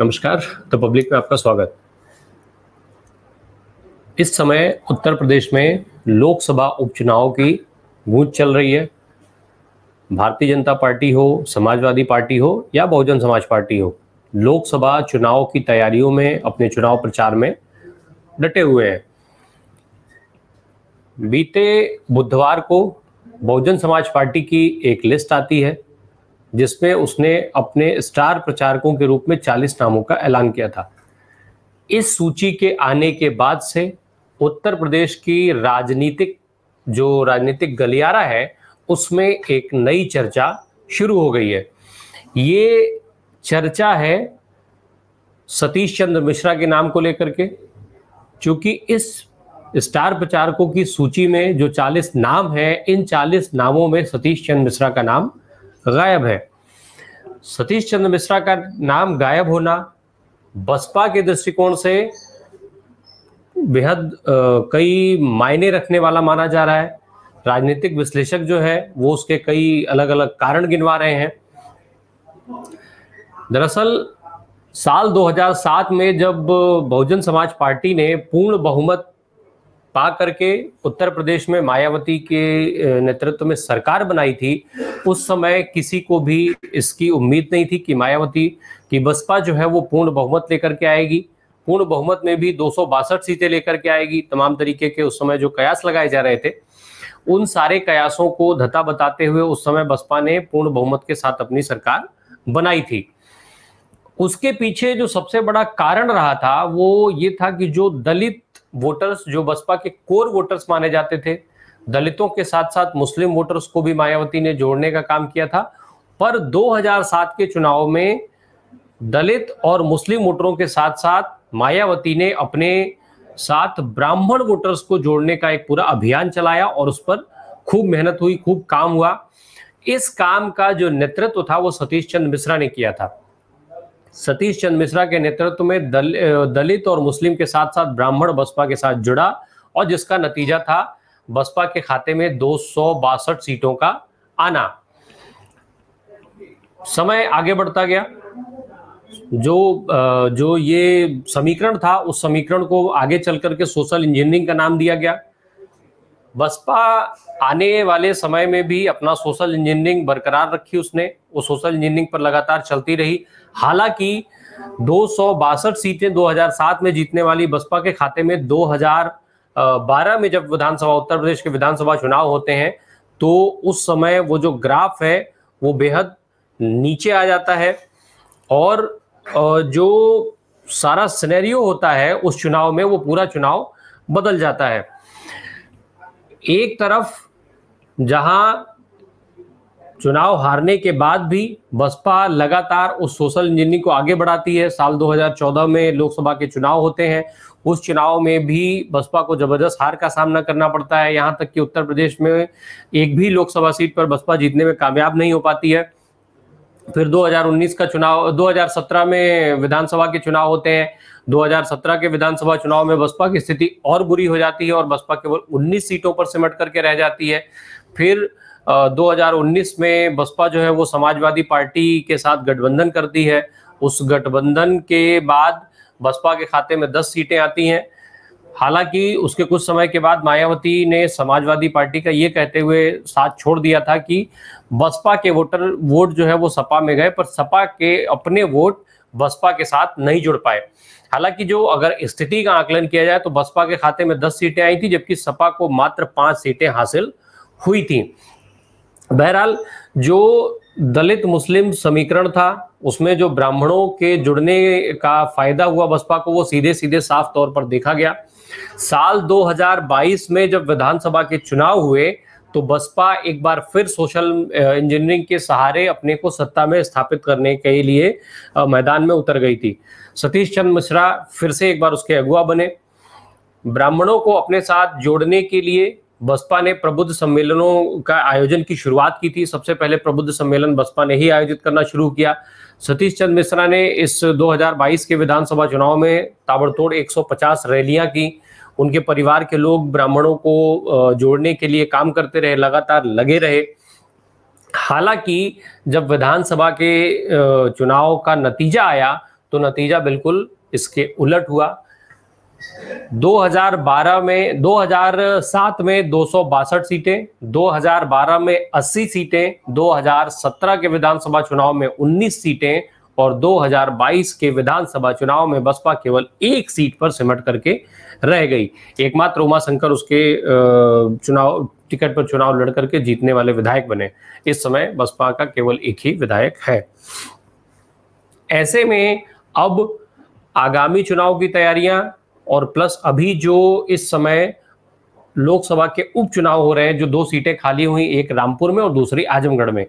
नमस्कार the public में आपका स्वागत इस समय उत्तर प्रदेश में लोकसभा उपचुनाव की गूंज चल रही है भारतीय जनता पार्टी हो समाजवादी पार्टी हो या बहुजन समाज पार्टी हो लोकसभा चुनाव की तैयारियों में अपने चुनाव प्रचार में डटे हुए हैं बीते बुधवार को बहुजन समाज पार्टी की एक लिस्ट आती है जिसमें उसने अपने स्टार प्रचारकों के रूप में 40 नामों का ऐलान किया था इस सूची के आने के बाद से उत्तर प्रदेश की राजनीतिक जो राजनीतिक गलियारा है उसमें एक नई चर्चा शुरू हो गई है ये चर्चा है सतीश चंद्र मिश्रा के नाम को लेकर के क्योंकि इस स्टार प्रचारकों की सूची में जो 40 नाम हैं इन 40 नामों में सतीश चंद्र मिश्रा का नाम गायब है सतीश चंद्र मिश्रा का नाम गायब होना बसपा के दृष्टिकोण से बेहद कई मायने रखने वाला माना जा रहा है राजनीतिक विश्लेषक जो है वो उसके कई अलग अलग कारण गिनवा रहे हैं दरअसल साल 2007 में जब बहुजन समाज पार्टी ने पूर्ण बहुमत पा करके उत्तर प्रदेश में मायावती के नेतृत्व में सरकार बनाई थी उस समय किसी को भी इसकी उम्मीद नहीं थी कि मायावती की बसपा जो है वो पूर्ण बहुमत लेकर के आएगी पूर्ण बहुमत में भी दो सीटें लेकर के आएगी तमाम तरीके के उस समय जो कयास लगाए जा रहे थे उन सारे कयासों को धता बताते हुए उस समय बसपा ने पूर्ण बहुमत के साथ अपनी सरकार बनाई थी उसके पीछे जो सबसे बड़ा कारण रहा था वो ये था कि जो दलित वोटर्स जो बसपा के कोर वोटर्स माने जाते थे दलितों के साथ साथ मुस्लिम वोटर्स को भी मायावती ने जोड़ने का काम किया था पर 2007 के चुनाव में दलित और मुस्लिम वोटरों के साथ साथ मायावती ने अपने साथ ब्राह्मण वोटर्स को जोड़ने का एक पूरा अभियान चलाया और उस पर खूब मेहनत हुई खूब काम हुआ इस काम का जो नेतृत्व था वो सतीश चंद्र मिश्रा ने किया था सतीश चंद मिश्रा के नेतृत्व में दल, दलित और मुस्लिम के साथ साथ ब्राह्मण बसपा के साथ जुड़ा और जिसका नतीजा था बसपा के खाते में दो सीटों का आना समय आगे बढ़ता गया जो जो ये समीकरण था उस समीकरण को आगे चल करके सोशल इंजीनियरिंग का नाम दिया गया बसपा आने वाले समय में भी अपना सोशल इंजीनियरिंग बरकरार रखी उसने वो सोशल इंजीनियरिंग पर लगातार चलती रही हालांकि दो सीटें 2007 में जीतने वाली बसपा के खाते में 2012 में जब विधानसभा उत्तर प्रदेश के विधानसभा चुनाव होते हैं तो उस समय वो जो ग्राफ है वो बेहद नीचे आ जाता है और जो सारा सिनेरियो होता है उस चुनाव में वो पूरा चुनाव बदल जाता है एक तरफ जहां चुनाव हारने के बाद भी बसपा लगातार उस सोशल इंजीनियरिंग को आगे बढ़ाती है साल 2014 में लोकसभा के चुनाव होते हैं उस चुनाव में भी बसपा को जबरदस्त हार का सामना करना पड़ता है यहां तक कि उत्तर प्रदेश में एक भी लोकसभा सीट पर बसपा जीतने में कामयाब नहीं हो पाती है फिर 2019 का चुनाव 2017 में विधानसभा के चुनाव होते हैं 2017 के विधानसभा चुनाव में बसपा की स्थिति और बुरी हो जाती है और बसपा केवल 19 सीटों पर सिमट करके रह जाती है फिर 2019 में बसपा जो है वो समाजवादी पार्टी के साथ गठबंधन करती है उस गठबंधन के बाद बसपा के खाते में 10 सीटें आती हैं हालांकि उसके कुछ समय के बाद मायावती ने समाजवादी पार्टी का ये कहते हुए साथ छोड़ दिया था कि बसपा के वोटर वोट जो है वो सपा में गए पर सपा के अपने वोट बसपा के साथ नहीं जुड़ पाए हालांकि जो अगर स्थिति का आकलन किया जाए तो बसपा के खाते में दस सीटें आई थी जबकि सपा को मात्र पांच सीटें हासिल हुई थी बहरहाल जो दलित मुस्लिम समीकरण था उसमें जो ब्राह्मणों के जुड़ने का फायदा हुआ बसपा को वो सीधे सीधे साफ तौर पर देखा गया साल 2022 में जब विधानसभा के चुनाव हुए तो बसपा एक बार फिर सोशल इंजीनियरिंग के सहारे अपने को सत्ता में स्थापित करने के लिए मैदान में उतर गई थी सतीश चंद्र मिश्रा फिर से एक बार उसके अगुआ बने ब्राह्मणों को अपने साथ जोड़ने के लिए बसपा ने प्रबुद्ध सम्मेलनों का आयोजन की शुरुआत की थी सबसे पहले प्रबुद्ध सम्मेलन बसपा ने ही आयोजित करना शुरू किया सतीश चंद मिश्रा ने इस 2022 के विधानसभा चुनाव में ताबड़तोड़ 150 रैलियां की उनके परिवार के लोग ब्राह्मणों को जोड़ने के लिए काम करते रहे लगातार लगे रहे हालांकि जब विधानसभा के चुनाव का नतीजा आया तो नतीजा बिल्कुल इसके उलट हुआ 2012 में 2007 में दो सीटें 2012 में 80 सीटें 2017 के विधानसभा चुनाव में 19 सीटें और 2022 के विधानसभा चुनाव में बसपा केवल एक सीट पर सिमट करके रह गई एकमात्र उमा शंकर उसके चुनाव टिकट पर चुनाव लड़ करके जीतने वाले विधायक बने इस समय बसपा का केवल एक ही विधायक है ऐसे में अब आगामी चुनाव की तैयारियां और प्लस अभी जो इस समय लोकसभा के उपचुनाव हो रहे हैं जो दो सीटें खाली हुई एक रामपुर में और दूसरी आजमगढ़ में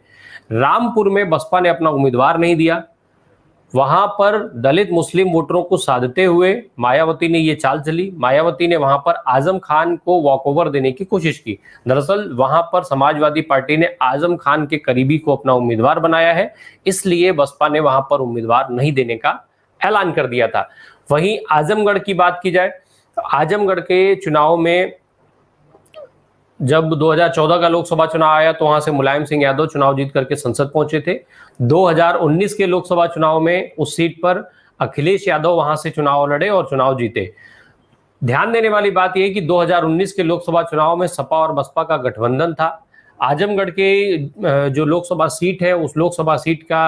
रामपुर में बसपा ने अपना उम्मीदवार नहीं दिया वहां पर दलित मुस्लिम वोटरों को साधते हुए मायावती ने ये चाल चली मायावती ने वहां पर आजम खान को वॉकओवर देने की कोशिश की दरअसल वहां पर समाजवादी पार्टी ने आजम खान के करीबी को अपना उम्मीदवार बनाया है इसलिए बसपा ने वहां पर उम्मीदवार नहीं देने का ऐलान कर दिया था वहीं आजमगढ़ की बात की जाए तो आजमगढ़ के चुनाव में जब 2014 का लोकसभा चुनाव आया तो वहां से मुलायम सिंह यादव चुनाव जीत करके संसद पहुंचे थे 2019 के लोकसभा चुनाव में उस सीट पर अखिलेश यादव वहां से चुनाव लड़े और चुनाव जीते ध्यान देने वाली बात यह कि 2019 के लोकसभा चुनाव में सपा और बसपा का गठबंधन था आजमगढ़ के जो लोकसभा सीट है उस लोकसभा सीट का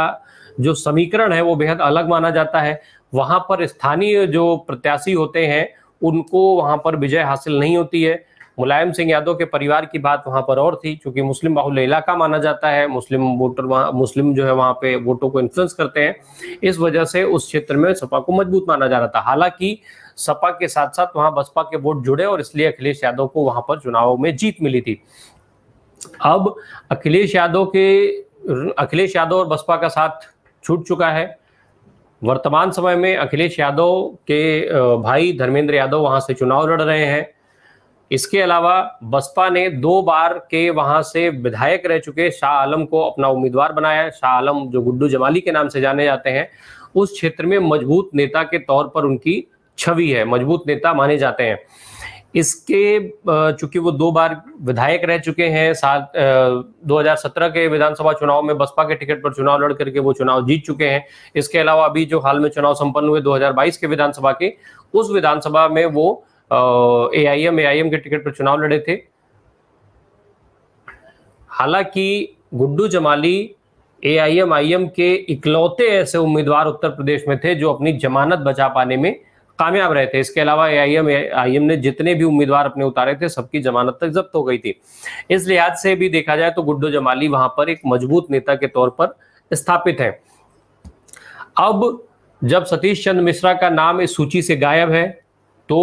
जो समीकरण है वो बेहद अलग माना जाता है वहां पर स्थानीय जो प्रत्याशी होते हैं उनको वहां पर विजय हासिल नहीं होती है मुलायम सिंह यादव के परिवार की बात वहां पर और थी क्योंकि मुस्लिम बाहुल्य इलाका माना जाता है मुस्लिम वोटर वहाँ मुस्लिम जो है वहां पे वोटों को इन्फ्लुएंस करते हैं इस वजह से उस क्षेत्र में सपा को मजबूत माना जा रहा था हालांकि सपा के साथ साथ वहां बसपा के वोट जुड़े और इसलिए अखिलेश यादव को वहां पर चुनाव में जीत मिली थी अब अखिलेश यादव के अखिलेश यादव और बसपा का साथ छूट चुका है वर्तमान समय में अखिलेश यादव के भाई धर्मेंद्र यादव वहां से चुनाव लड़ रहे हैं इसके अलावा बसपा ने दो बार के वहां से विधायक रह चुके शाह आलम को अपना उम्मीदवार बनाया है शाह आलम जो गुड्डू जमाली के नाम से जाने जाते हैं उस क्षेत्र में मजबूत नेता के तौर पर उनकी छवि है मजबूत नेता माने जाते हैं इसके चूंकि वो दो बार विधायक रह चुके हैं साथ दो के विधानसभा चुनाव में बसपा के टिकट पर चुनाव लड़ करके वो चुनाव जीत चुके हैं इसके अलावा अभी जो हाल में चुनाव संपन्न हुए 2022 के विधानसभा के उस विधानसभा में वो A I M A I M के टिकट पर चुनाव लड़े थे हालांकि Guddu Jamali A I M I M के इकलौते ऐसे उम्मीदवार उत्तर प्रदेश में थे जो अपनी जमानत बचा पाने में कामयाब रहे थे इसके अलावा एआईएम एआईएम ने जितने भी उम्मीदवार अपने उतारे थे सबकी जमानत तक जब्त हो गई थी इस लिहाज से भी देखा जाए तो गुड्डो जमाली वहां पर एक मजबूत नेता के तौर पर स्थापित है अब जब सतीश चंद्र मिश्रा का नाम इस सूची से गायब है तो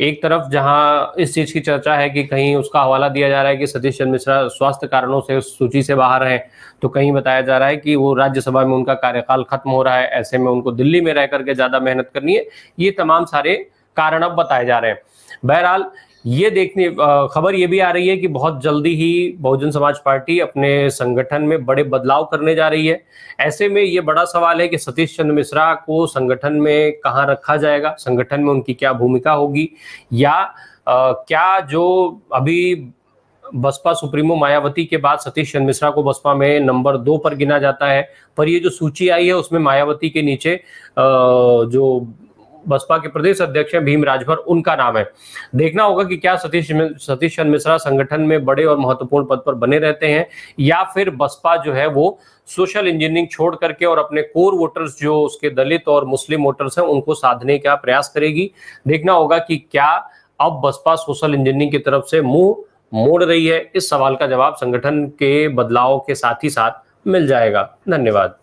एक तरफ जहां इस चीज की चर्चा है कि कहीं उसका हवाला दिया जा रहा है कि सतीश चंद्र मिश्रा स्वास्थ्य कारणों से सूची से बाहर हैं तो कहीं बताया जा रहा है कि वो राज्यसभा में उनका कार्यकाल खत्म हो रहा है ऐसे में उनको दिल्ली में रह करके ज्यादा मेहनत करनी है ये तमाम सारे कारण अब बताए जा रहे हैं बहरहाल ये देखने खबर ये भी आ रही है कि बहुत जल्दी ही बहुजन समाज पार्टी अपने संगठन में बड़े बदलाव करने जा रही है ऐसे में ये बड़ा सवाल है कि सतीश चंद्र मिश्रा को संगठन में कहाँ रखा जाएगा संगठन में उनकी क्या भूमिका होगी या आ, क्या जो अभी बसपा सुप्रीमो मायावती के बाद सतीश चंद्र मिश्रा को बसपा में नंबर दो पर गिना जाता है पर ये जो सूची आई है उसमें मायावती के नीचे आ, जो बसपा के प्रदेश अध्यक्ष हैं भीम राजभर उनका नाम है देखना होगा कि क्या सतीश सतीश चंद मिश्रा संगठन में बड़े और महत्वपूर्ण पद पर बने रहते हैं या फिर बसपा जो है वो सोशल इंजीनियरिंग छोड़ करके और अपने कोर वोटर्स जो उसके दलित और मुस्लिम वोटर्स हैं उनको साधने का प्रयास करेगी देखना होगा कि क्या अब बसपा सोशल इंजीनियरिंग की तरफ से मुंह मोड़ रही है इस सवाल का जवाब संगठन के बदलाव के साथ ही साथ मिल जाएगा धन्यवाद